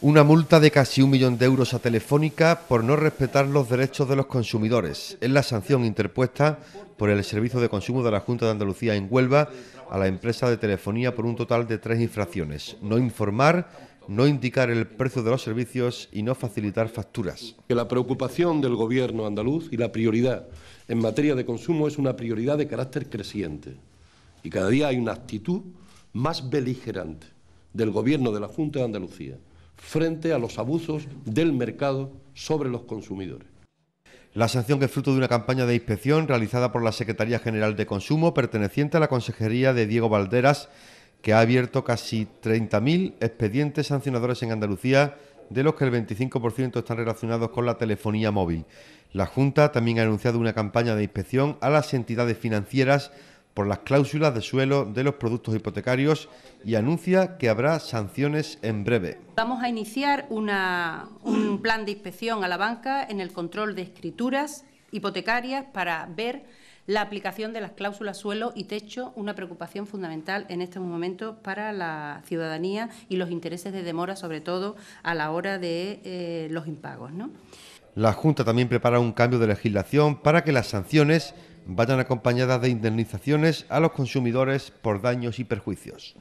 Una multa de casi un millón de euros a Telefónica por no respetar los derechos de los consumidores. Es la sanción interpuesta por el Servicio de Consumo de la Junta de Andalucía en Huelva a la empresa de telefonía por un total de tres infracciones. No informar, no indicar el precio de los servicios y no facilitar facturas. la preocupación del Gobierno andaluz y la prioridad en materia de consumo es una prioridad de carácter creciente. Y cada día hay una actitud más beligerante del Gobierno de la Junta de Andalucía frente a los abusos del mercado sobre los consumidores. La sanción que es fruto de una campaña de inspección realizada por la Secretaría General de Consumo perteneciente a la Consejería de Diego Valderas, que ha abierto casi 30.000 expedientes sancionadores en Andalucía, de los que el 25% están relacionados con la telefonía móvil. La Junta también ha anunciado una campaña de inspección a las entidades financieras por las cláusulas de suelo de los productos hipotecarios y anuncia que habrá sanciones en breve. Vamos a iniciar un plan de inspección a la banca en el control de escrituras hipotecarias para ver la aplicación de las cláusulas suelo y techo, una preocupación fundamental en estos momentos para la ciudadanía y los intereses de demora, sobre todo a la hora de eh, los impagos. La Junta también prepara un cambio de legislación para que las sanciones vayan acompañadas de indemnizaciones a los consumidores por daños y perjuicios.